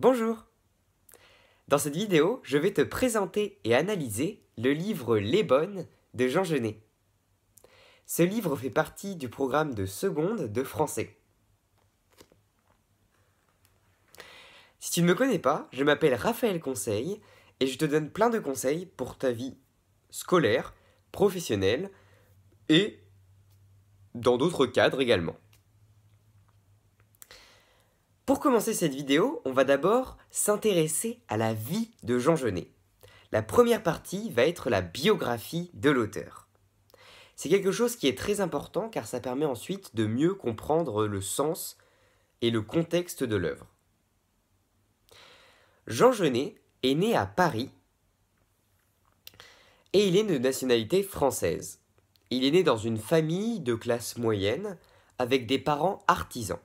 Bonjour Dans cette vidéo, je vais te présenter et analyser le livre Les Bonnes de Jean Genet. Ce livre fait partie du programme de seconde de français. Si tu ne me connais pas, je m'appelle Raphaël Conseil et je te donne plein de conseils pour ta vie scolaire, professionnelle et dans d'autres cadres également. Pour commencer cette vidéo, on va d'abord s'intéresser à la vie de Jean Genet. La première partie va être la biographie de l'auteur. C'est quelque chose qui est très important car ça permet ensuite de mieux comprendre le sens et le contexte de l'œuvre. Jean Genet est né à Paris et il est de nationalité française. Il est né dans une famille de classe moyenne avec des parents artisans.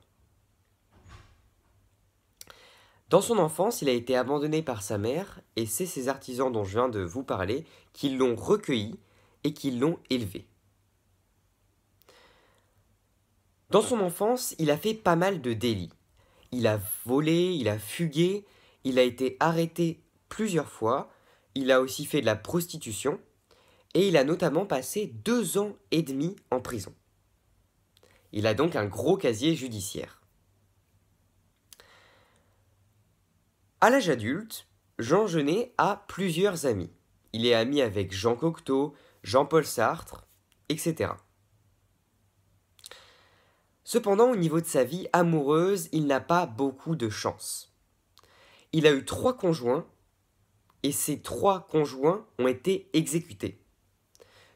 Dans son enfance, il a été abandonné par sa mère, et c'est ces artisans dont je viens de vous parler qui l'ont recueilli et qui l'ont élevé. Dans son enfance, il a fait pas mal de délits. Il a volé, il a fugué, il a été arrêté plusieurs fois, il a aussi fait de la prostitution, et il a notamment passé deux ans et demi en prison. Il a donc un gros casier judiciaire. À l'âge adulte, Jean Genet a plusieurs amis. Il est ami avec Jean Cocteau, Jean-Paul Sartre, etc. Cependant, au niveau de sa vie amoureuse, il n'a pas beaucoup de chance. Il a eu trois conjoints, et ces trois conjoints ont été exécutés.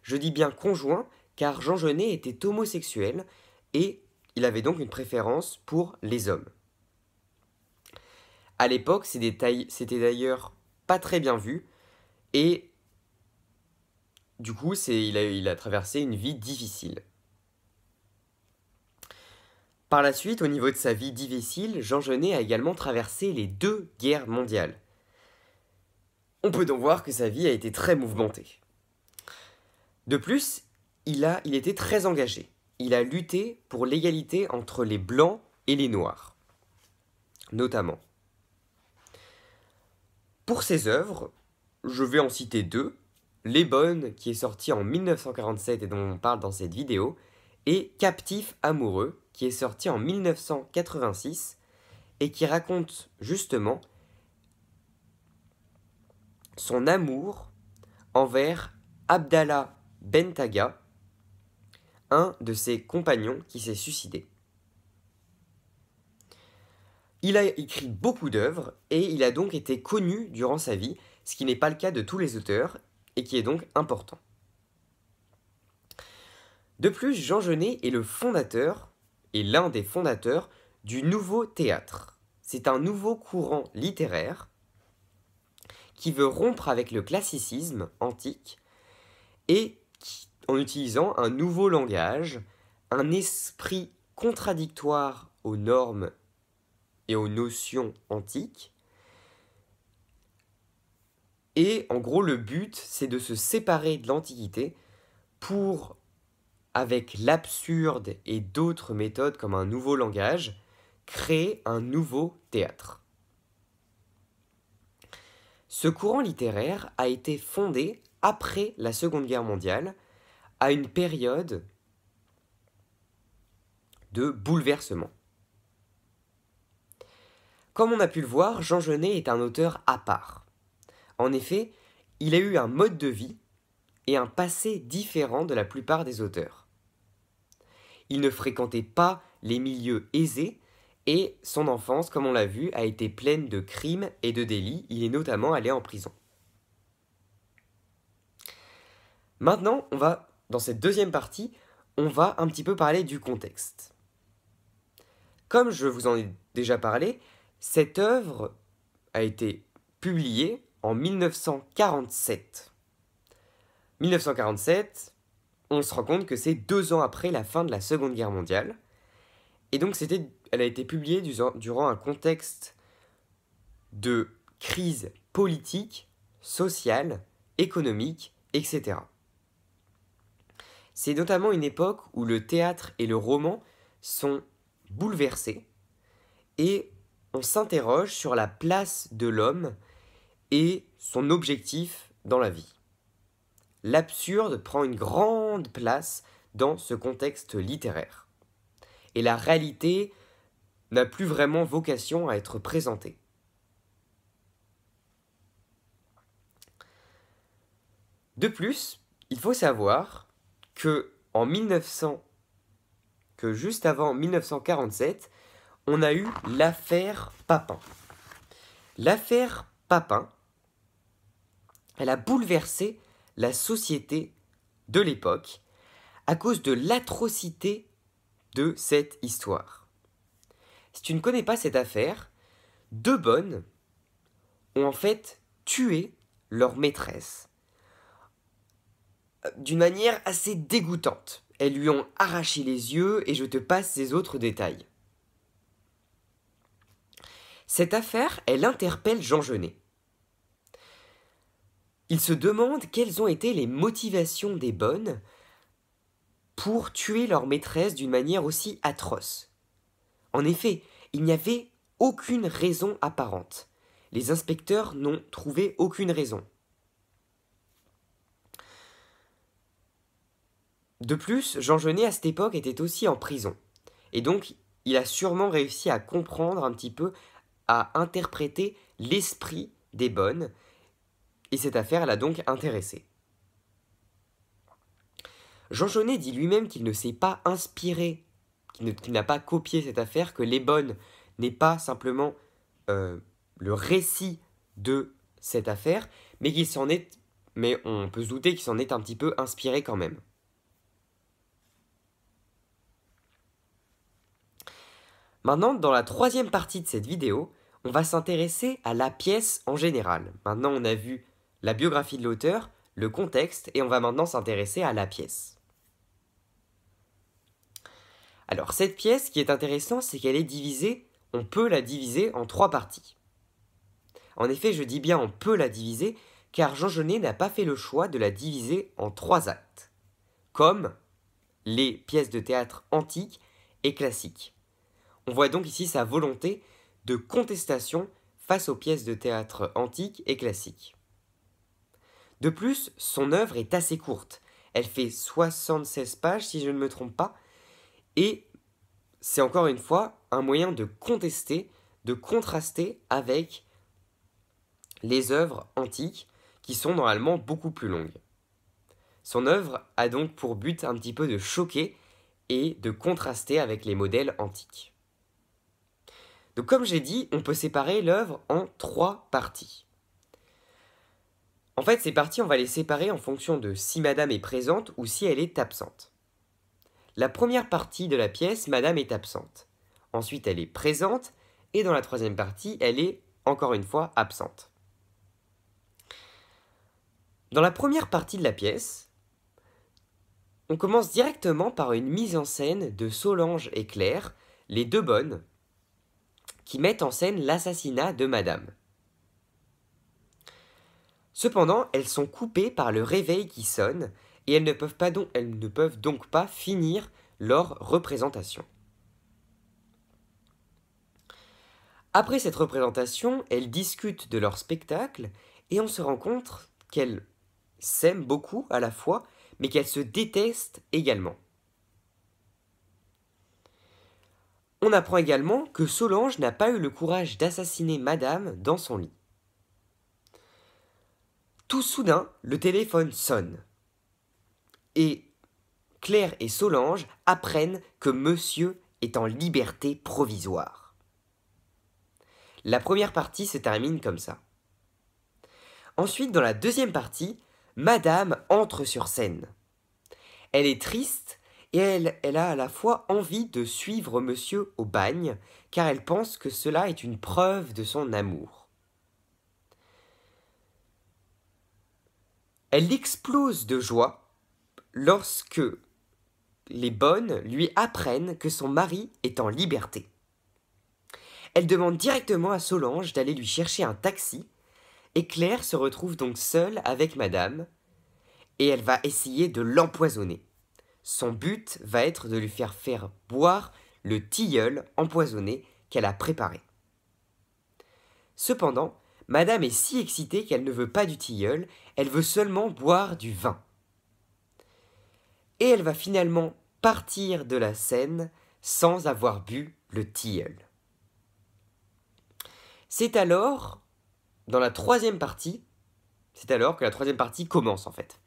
Je dis bien conjoints, car Jean Genet était homosexuel, et il avait donc une préférence pour les hommes. À l'époque, c'était d'ailleurs pas très bien vu, et du coup, il a, il a traversé une vie difficile. Par la suite, au niveau de sa vie difficile, Jean Genet a également traversé les deux guerres mondiales. On peut donc voir que sa vie a été très mouvementée. De plus, il, a, il était très engagé. Il a lutté pour l'égalité entre les blancs et les noirs, notamment. Pour ses œuvres, je vais en citer deux. Les Bonnes, qui est sorti en 1947 et dont on parle dans cette vidéo, et Captif amoureux, qui est sorti en 1986 et qui raconte justement son amour envers Abdallah Bentaga, un de ses compagnons qui s'est suicidé. Il a écrit beaucoup d'œuvres et il a donc été connu durant sa vie, ce qui n'est pas le cas de tous les auteurs et qui est donc important. De plus, Jean Genet est le fondateur, et l'un des fondateurs, du nouveau théâtre. C'est un nouveau courant littéraire qui veut rompre avec le classicisme antique et en utilisant un nouveau langage, un esprit contradictoire aux normes et aux notions antiques. Et en gros, le but, c'est de se séparer de l'Antiquité pour, avec l'absurde et d'autres méthodes comme un nouveau langage, créer un nouveau théâtre. Ce courant littéraire a été fondé après la Seconde Guerre mondiale, à une période de bouleversement. Comme on a pu le voir, Jean Genet est un auteur à part. En effet, il a eu un mode de vie et un passé différent de la plupart des auteurs. Il ne fréquentait pas les milieux aisés et son enfance, comme on l'a vu, a été pleine de crimes et de délits. Il est notamment allé en prison. Maintenant, on va, dans cette deuxième partie, on va un petit peu parler du contexte. Comme je vous en ai déjà parlé, cette œuvre a été publiée en 1947. 1947, on se rend compte que c'est deux ans après la fin de la Seconde Guerre mondiale. Et donc elle a été publiée durant un contexte de crise politique, sociale, économique, etc. C'est notamment une époque où le théâtre et le roman sont bouleversés et s'interroge sur la place de l'homme et son objectif dans la vie. L'absurde prend une grande place dans ce contexte littéraire. Et la réalité n'a plus vraiment vocation à être présentée. De plus, il faut savoir que en 1900 que juste avant 1947, on a eu l'affaire Papin. L'affaire Papin, elle a bouleversé la société de l'époque à cause de l'atrocité de cette histoire. Si tu ne connais pas cette affaire, deux bonnes ont en fait tué leur maîtresse euh, d'une manière assez dégoûtante. Elles lui ont arraché les yeux et je te passe ces autres détails. Cette affaire, elle interpelle Jean Genet. Il se demande quelles ont été les motivations des bonnes pour tuer leur maîtresse d'une manière aussi atroce. En effet, il n'y avait aucune raison apparente. Les inspecteurs n'ont trouvé aucune raison. De plus, Jean Genet à cette époque était aussi en prison. Et donc, il a sûrement réussi à comprendre un petit peu à interpréter l'esprit des bonnes, et cette affaire l'a donc intéressé. Jean Genet dit lui-même qu'il ne s'est pas inspiré, qu'il n'a pas copié cette affaire, que Les Bonnes n'est pas simplement euh, le récit de cette affaire, mais qu'il s'en est, mais on peut se douter qu'il s'en est un petit peu inspiré quand même. Maintenant, dans la troisième partie de cette vidéo, on va s'intéresser à la pièce en général. Maintenant, on a vu la biographie de l'auteur, le contexte, et on va maintenant s'intéresser à la pièce. Alors, cette pièce, ce qui est intéressant, c'est qu'elle est divisée, on peut la diviser en trois parties. En effet, je dis bien on peut la diviser, car Jean Genet n'a pas fait le choix de la diviser en trois actes, comme les pièces de théâtre antiques et classiques. On voit donc ici sa volonté de contestation face aux pièces de théâtre antiques et classiques. De plus, son œuvre est assez courte. Elle fait 76 pages, si je ne me trompe pas, et c'est encore une fois un moyen de contester, de contraster avec les œuvres antiques, qui sont normalement beaucoup plus longues. Son œuvre a donc pour but un petit peu de choquer et de contraster avec les modèles antiques. Donc comme j'ai dit, on peut séparer l'œuvre en trois parties. En fait, ces parties, on va les séparer en fonction de si madame est présente ou si elle est absente. La première partie de la pièce, madame est absente. Ensuite, elle est présente et dans la troisième partie, elle est encore une fois absente. Dans la première partie de la pièce, on commence directement par une mise en scène de Solange et Claire, les deux bonnes, qui mettent en scène l'assassinat de Madame. Cependant, elles sont coupées par le réveil qui sonne, et elles ne peuvent, pas donc, elles ne peuvent donc pas finir leur représentation. Après cette représentation, elles discutent de leur spectacle et on se rend compte qu'elles s'aiment beaucoup à la fois, mais qu'elles se détestent également. On apprend également que Solange n'a pas eu le courage d'assassiner Madame dans son lit. Tout soudain, le téléphone sonne. Et Claire et Solange apprennent que Monsieur est en liberté provisoire. La première partie se termine comme ça. Ensuite, dans la deuxième partie, Madame entre sur scène. Elle est triste et elle, elle a à la fois envie de suivre monsieur au bagne, car elle pense que cela est une preuve de son amour. Elle explose de joie lorsque les bonnes lui apprennent que son mari est en liberté. Elle demande directement à Solange d'aller lui chercher un taxi, et Claire se retrouve donc seule avec Madame, et elle va essayer de l'empoisonner. Son but va être de lui faire faire boire le tilleul empoisonné qu'elle a préparé. Cependant, Madame est si excitée qu'elle ne veut pas du tilleul, elle veut seulement boire du vin. Et elle va finalement partir de la scène sans avoir bu le tilleul. C'est alors, dans la troisième partie, c'est alors que la troisième partie commence en fait.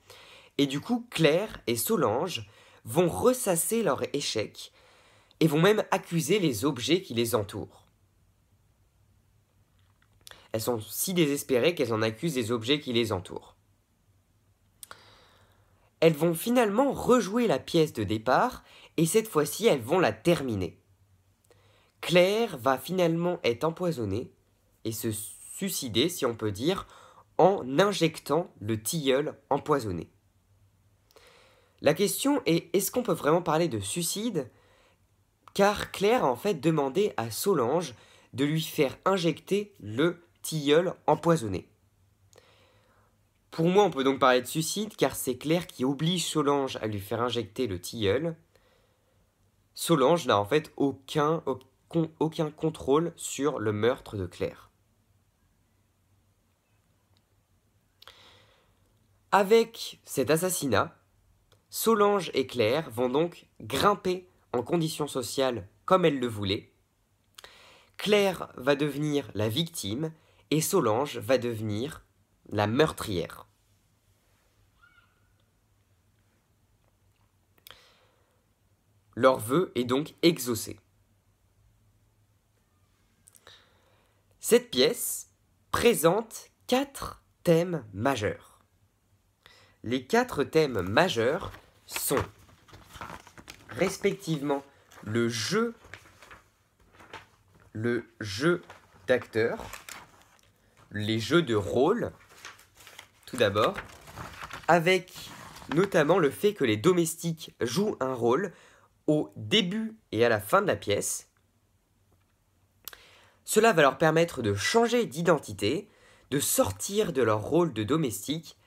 Et du coup, Claire et Solange vont ressasser leur échec et vont même accuser les objets qui les entourent. Elles sont si désespérées qu'elles en accusent les objets qui les entourent. Elles vont finalement rejouer la pièce de départ et cette fois-ci elles vont la terminer. Claire va finalement être empoisonnée et se suicider, si on peut dire, en injectant le tilleul empoisonné. La question est est-ce qu'on peut vraiment parler de suicide Car Claire a en fait demandé à Solange de lui faire injecter le tilleul empoisonné. Pour moi, on peut donc parler de suicide car c'est Claire qui oblige Solange à lui faire injecter le tilleul. Solange n'a en fait aucun, aucun contrôle sur le meurtre de Claire. Avec cet assassinat, Solange et Claire vont donc grimper en conditions sociales comme elles le voulaient. Claire va devenir la victime et Solange va devenir la meurtrière. Leur vœu est donc exaucé. Cette pièce présente quatre thèmes majeurs. Les quatre thèmes majeurs sont respectivement le jeu, le jeu d'acteur, les jeux de rôle, tout d'abord, avec notamment le fait que les domestiques jouent un rôle au début et à la fin de la pièce. Cela va leur permettre de changer d'identité, de sortir de leur rôle de domestique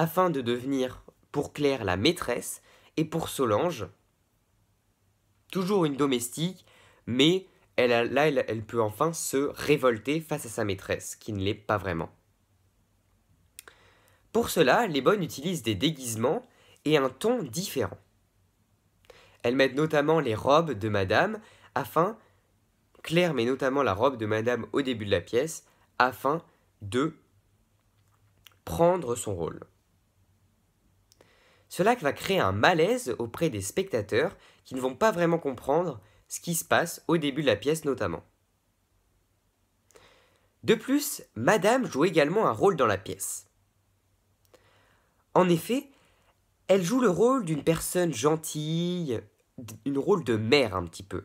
afin de devenir pour Claire la maîtresse et pour Solange, toujours une domestique, mais elle là, elle, elle peut enfin se révolter face à sa maîtresse, qui ne l'est pas vraiment. Pour cela, les bonnes utilisent des déguisements et un ton différent. Elles mettent notamment les robes de madame afin Claire met notamment la robe de madame au début de la pièce afin de prendre son rôle. Cela va créer un malaise auprès des spectateurs qui ne vont pas vraiment comprendre ce qui se passe au début de la pièce notamment. De plus, Madame joue également un rôle dans la pièce. En effet, elle joue le rôle d'une personne gentille, une rôle de mère un petit peu.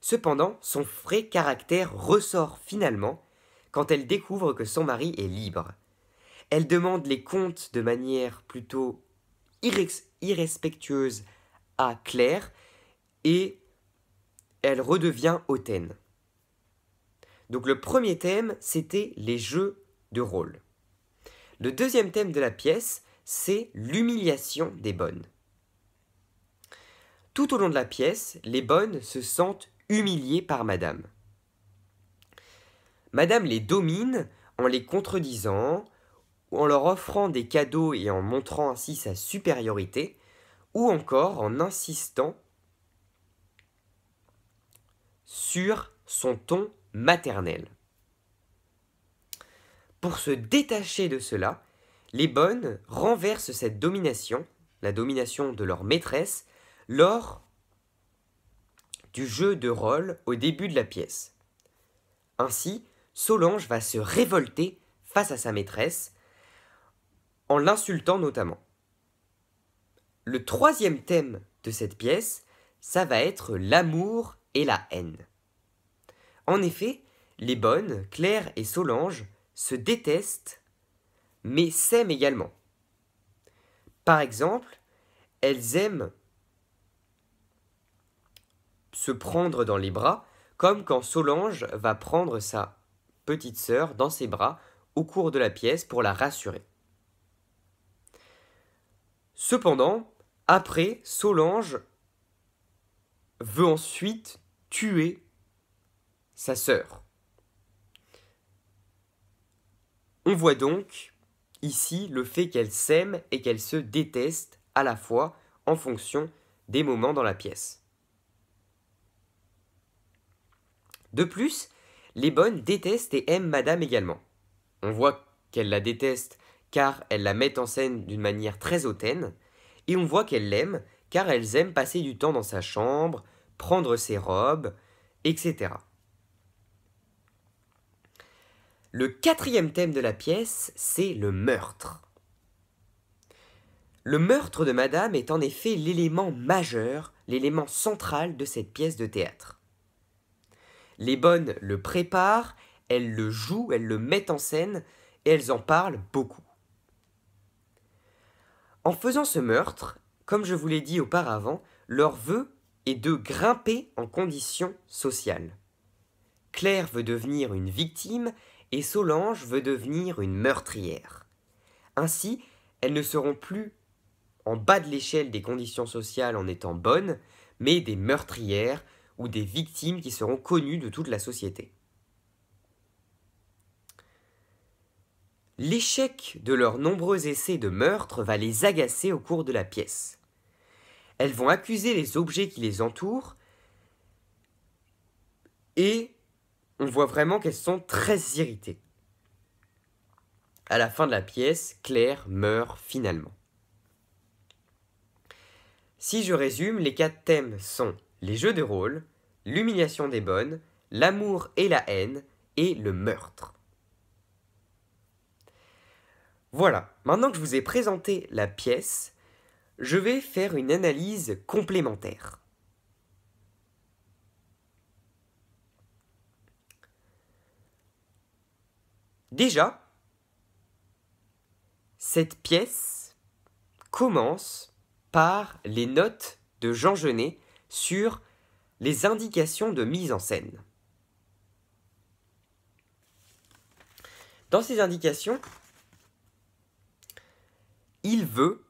Cependant, son vrai caractère ressort finalement quand elle découvre que son mari est libre. Elle demande les comptes de manière plutôt irrespectueuse à Claire et elle redevient hautaine. Donc le premier thème, c'était les jeux de rôle. Le deuxième thème de la pièce, c'est l'humiliation des bonnes. Tout au long de la pièce, les bonnes se sentent humiliées par Madame. Madame les domine en les contredisant, en leur offrant des cadeaux et en montrant ainsi sa supériorité, ou encore en insistant sur son ton maternel. Pour se détacher de cela, les bonnes renversent cette domination, la domination de leur maîtresse, lors du jeu de rôle au début de la pièce. Ainsi, Solange va se révolter face à sa maîtresse en l'insultant notamment. Le troisième thème de cette pièce, ça va être l'amour et la haine. En effet, les bonnes, Claire et Solange, se détestent, mais s'aiment également. Par exemple, elles aiment se prendre dans les bras, comme quand Solange va prendre sa petite sœur dans ses bras au cours de la pièce pour la rassurer. Cependant, après, Solange veut ensuite tuer sa sœur. On voit donc ici le fait qu'elle s'aime et qu'elle se déteste à la fois en fonction des moments dans la pièce. De plus, les bonnes détestent et aiment Madame également. On voit qu'elle la déteste car elles la mettent en scène d'une manière très hautaine, et on voit qu'elles l'aiment, car elles aiment passer du temps dans sa chambre, prendre ses robes, etc. Le quatrième thème de la pièce, c'est le meurtre. Le meurtre de Madame est en effet l'élément majeur, l'élément central de cette pièce de théâtre. Les bonnes le préparent, elles le jouent, elles le mettent en scène, et elles en parlent beaucoup. En faisant ce meurtre, comme je vous l'ai dit auparavant, leur vœu est de grimper en conditions sociales. Claire veut devenir une victime et Solange veut devenir une meurtrière. Ainsi, elles ne seront plus en bas de l'échelle des conditions sociales en étant bonnes, mais des meurtrières ou des victimes qui seront connues de toute la société. L'échec de leurs nombreux essais de meurtre va les agacer au cours de la pièce. Elles vont accuser les objets qui les entourent et on voit vraiment qu'elles sont très irritées. À la fin de la pièce, Claire meurt finalement. Si je résume, les quatre thèmes sont les jeux de rôle, l'humiliation des bonnes, l'amour et la haine, et le meurtre. Voilà, maintenant que je vous ai présenté la pièce, je vais faire une analyse complémentaire. Déjà, cette pièce commence par les notes de Jean Genet sur les indications de mise en scène. Dans ces indications, il veut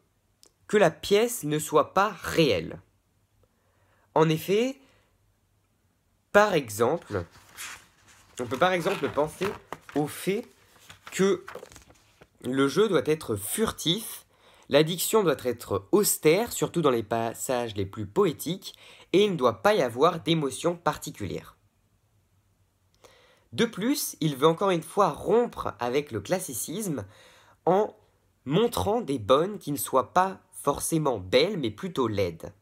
que la pièce ne soit pas réelle. En effet, par exemple, on peut par exemple penser au fait que le jeu doit être furtif, l'addiction doit être austère, surtout dans les passages les plus poétiques, et il ne doit pas y avoir d'émotion particulière. De plus, il veut encore une fois rompre avec le classicisme en montrant des bonnes qui ne soient pas forcément belles mais plutôt laides.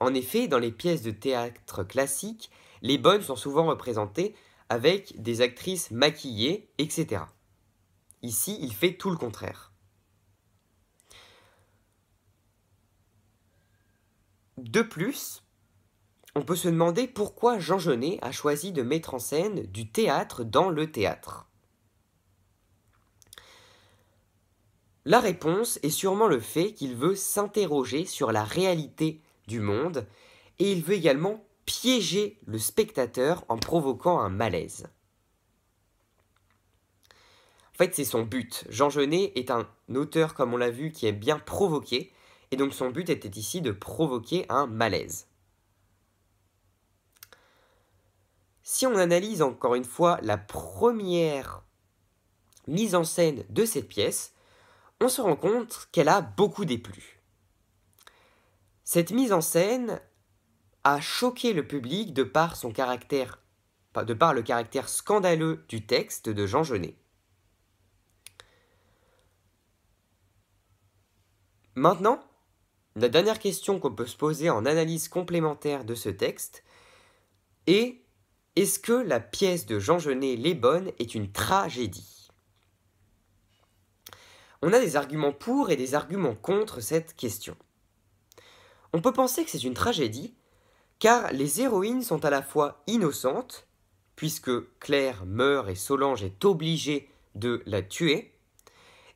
En effet, dans les pièces de théâtre classiques, les bonnes sont souvent représentées avec des actrices maquillées, etc. Ici, il fait tout le contraire. De plus, on peut se demander pourquoi Jean Genet a choisi de mettre en scène du théâtre dans le théâtre. La réponse est sûrement le fait qu'il veut s'interroger sur la réalité du monde et il veut également piéger le spectateur en provoquant un malaise. En fait, c'est son but. Jean Genet est un auteur, comme on l'a vu, qui aime bien provoquer, et donc son but était ici de provoquer un malaise. Si on analyse encore une fois la première mise en scène de cette pièce, on se rend compte qu'elle a beaucoup déplu. Cette mise en scène a choqué le public de par son caractère de par le caractère scandaleux du texte de Jean Genet. Maintenant, la dernière question qu'on peut se poser en analyse complémentaire de ce texte est est-ce que la pièce de Jean Genet Les Bonnes est une tragédie on a des arguments pour et des arguments contre cette question. On peut penser que c'est une tragédie, car les héroïnes sont à la fois innocentes, puisque Claire meurt et Solange est obligée de la tuer,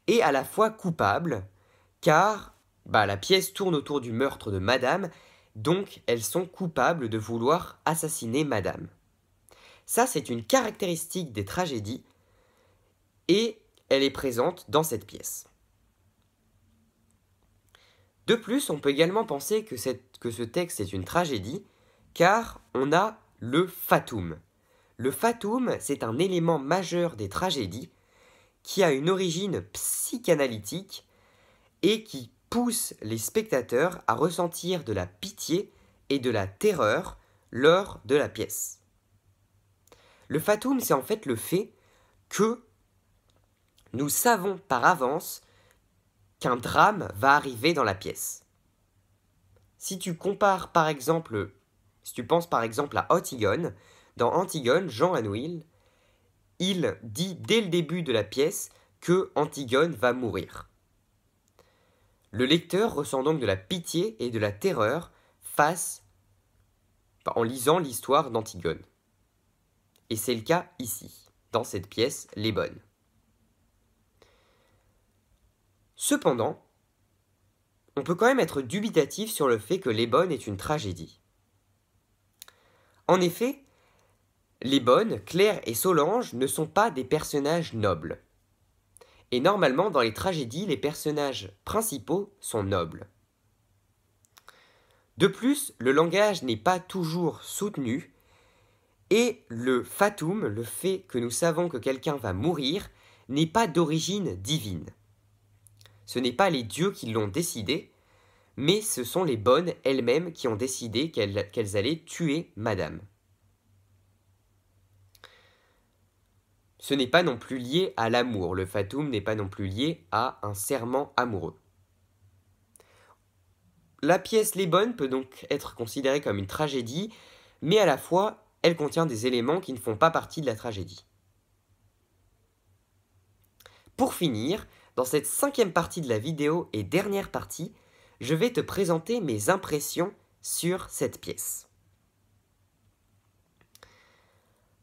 et à la fois coupables, car bah, la pièce tourne autour du meurtre de Madame, donc elles sont coupables de vouloir assassiner Madame. Ça, c'est une caractéristique des tragédies, et elle est présente dans cette pièce. De plus, on peut également penser que, que ce texte est une tragédie, car on a le fatum. Le fatum, c'est un élément majeur des tragédies qui a une origine psychanalytique et qui pousse les spectateurs à ressentir de la pitié et de la terreur lors de la pièce. Le fatum, c'est en fait le fait que nous savons par avance qu'un drame va arriver dans la pièce. Si tu compares par exemple, si tu penses par exemple à Antigone, dans Antigone, Jean Anouilh, il dit dès le début de la pièce que Antigone va mourir. Le lecteur ressent donc de la pitié et de la terreur face en lisant l'histoire d'Antigone. Et c'est le cas ici, dans cette pièce Les Bonnes. Cependant, on peut quand même être dubitatif sur le fait que Bonnes est une tragédie. En effet, les bonnes, Claire et Solange ne sont pas des personnages nobles. Et normalement, dans les tragédies, les personnages principaux sont nobles. De plus, le langage n'est pas toujours soutenu, et le fatum, le fait que nous savons que quelqu'un va mourir, n'est pas d'origine divine. Ce n'est pas les dieux qui l'ont décidé, mais ce sont les bonnes elles-mêmes qui ont décidé qu'elles allaient tuer Madame. Ce n'est pas non plus lié à l'amour, le fatum n'est pas non plus lié à un serment amoureux. La pièce Les Bonnes peut donc être considérée comme une tragédie, mais à la fois, elle contient des éléments qui ne font pas partie de la tragédie. Pour finir, dans cette cinquième partie de la vidéo et dernière partie, je vais te présenter mes impressions sur cette pièce.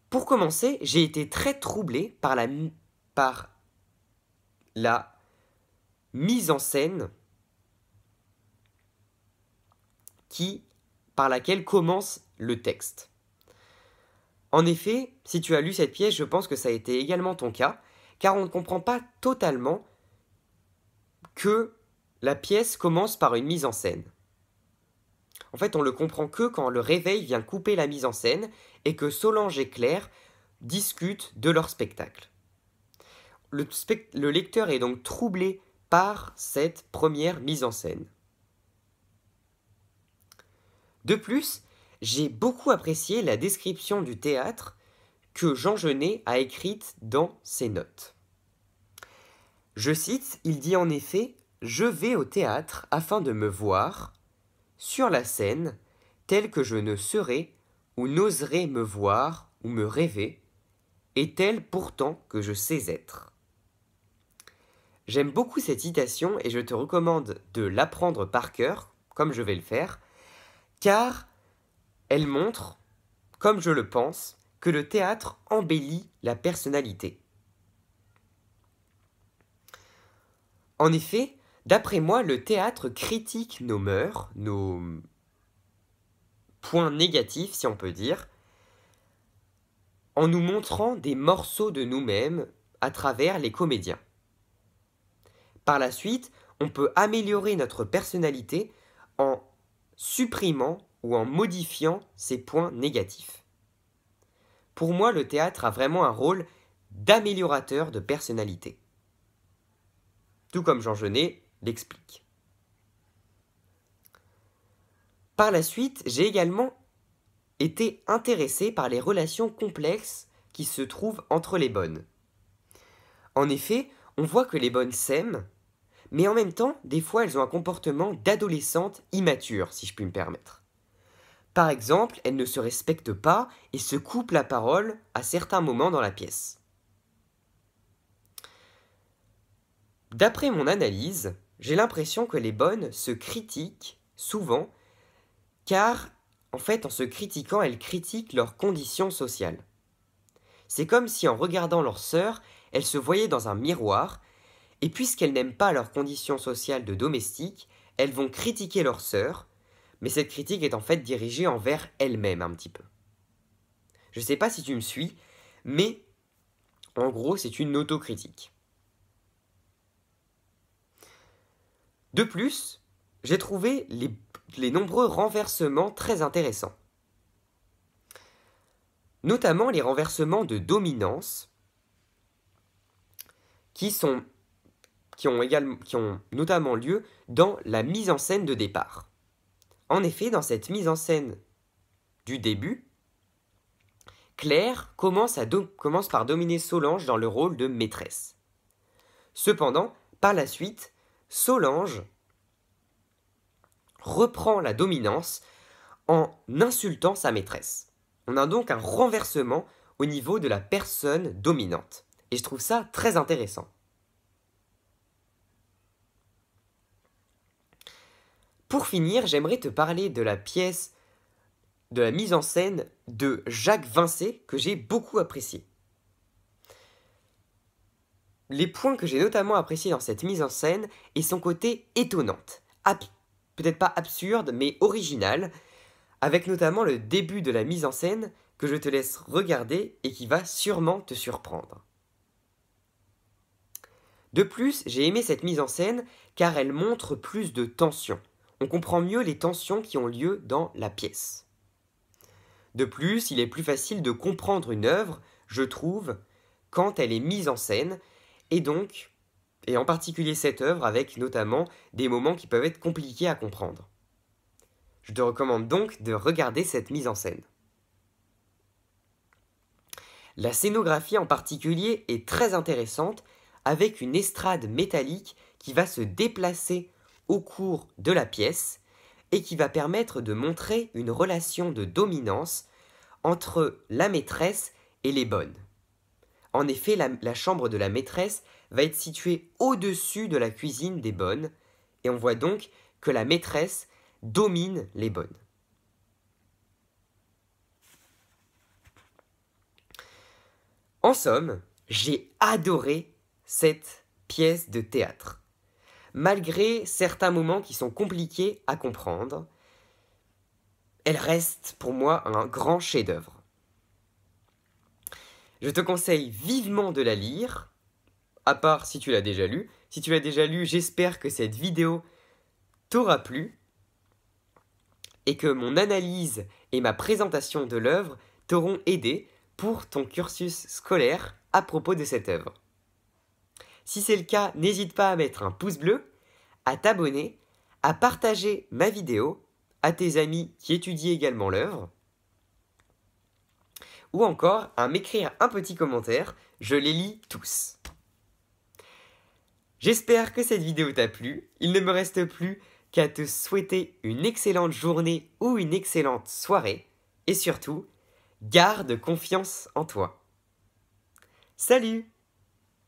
Pour commencer, j'ai été très troublé par la, mise en scène qui, par laquelle commence le texte. En effet, si tu as lu cette pièce, je pense que ça a été également ton cas, car on ne comprend pas totalement que la pièce commence par une mise en scène. En fait, on le comprend que quand le réveil vient couper la mise en scène et que Solange et Claire discutent de leur spectacle. Le, le lecteur est donc troublé par cette première mise en scène. De plus, j'ai beaucoup apprécié la description du théâtre que Jean Genet a écrite dans ses notes. Je cite, il dit en effet Je vais au théâtre afin de me voir sur la scène tel que je ne serai ou n'oserai me voir ou me rêver, et tel pourtant que je sais être. J'aime beaucoup cette citation et je te recommande de l'apprendre par cœur, comme je vais le faire, car elle montre, comme je le pense, que le théâtre embellit la personnalité. En effet, d'après moi, le théâtre critique nos mœurs, nos points négatifs, si on peut dire, en nous montrant des morceaux de nous-mêmes à travers les comédiens. Par la suite, on peut améliorer notre personnalité en supprimant ou en modifiant ces points négatifs. Pour moi, le théâtre a vraiment un rôle d'améliorateur de personnalité tout comme Jean Genet l'explique. Par la suite, j'ai également été intéressé par les relations complexes qui se trouvent entre les bonnes. En effet, on voit que les bonnes s'aiment, mais en même temps, des fois, elles ont un comportement d'adolescente immature, si je puis me permettre. Par exemple, elles ne se respectent pas et se coupent la parole à certains moments dans la pièce. D'après mon analyse, j'ai l'impression que les bonnes se critiquent souvent car en fait en se critiquant elles critiquent leurs conditions sociales. C'est comme si en regardant leur sœur, elles se voyaient dans un miroir, et puisqu'elles n'aiment pas leurs conditions sociales de domestique, elles vont critiquer leur sœur, mais cette critique est en fait dirigée envers elles-mêmes un petit peu. Je sais pas si tu me suis, mais en gros c'est une autocritique. De plus, j'ai trouvé les, nombreux renversements très intéressants. Notamment les renversements de dominance qui ont, notamment lieu dans la mise en scène de départ. En effet, dans cette mise en scène du début, Claire commence, à commence par dominer Solange dans le rôle de maîtresse. Cependant, par la suite, Solange reprend la dominance en insultant sa maîtresse. On a donc un renversement au niveau de la personne dominante. Et je trouve ça très intéressant. Pour finir, j'aimerais te parler de la pièce de la mise en scène de Jacques Vincé que j'ai beaucoup appréciée. Les points que j'ai notamment appréciés dans cette mise en scène est son côté étonnant, peut-être pas absurde, mais original, avec notamment le début de la mise en scène que je te laisse regarder et qui va sûrement te surprendre. De plus, j'ai aimé cette mise en scène car elle montre plus de tension. On comprend mieux les tensions qui ont lieu dans la pièce. De plus, il est plus facile de comprendre une œuvre, je trouve, quand elle est mise en scène et donc, et en particulier cette œuvre avec notamment des moments qui peuvent être compliqués à comprendre. Je te recommande donc de regarder cette mise en scène. La scénographie en particulier est très intéressante avec une estrade métallique qui va se déplacer au cours de la pièce et qui va permettre de montrer une relation de dominance entre la maîtresse et les bonnes. En effet, la, chambre de la maîtresse va être située au-dessus de la cuisine des bonnes, et on voit donc que la maîtresse domine les bonnes. En somme, j'ai adoré cette pièce de théâtre. Malgré certains moments qui sont compliqués à comprendre, elle reste pour moi un grand chef-d'œuvre. Je te conseille vivement de la lire, à part si tu l'as déjà lue. Si tu l'as déjà lu, j'espère que cette vidéo t'aura plu et que mon analyse et ma présentation de l'œuvre t'auront aidé pour ton cursus scolaire à propos de cette œuvre. Si c'est le cas, n'hésite pas à mettre un pouce bleu, à t'abonner, à partager ma vidéo à tes amis qui étudient également l'œuvre ou encore à m'écrire un petit commentaire, je les lis tous. J'espère que cette vidéo t'a plu, il ne me reste plus qu'à te souhaiter une excellente journée ou une excellente soirée, et surtout, garde confiance en toi. Salut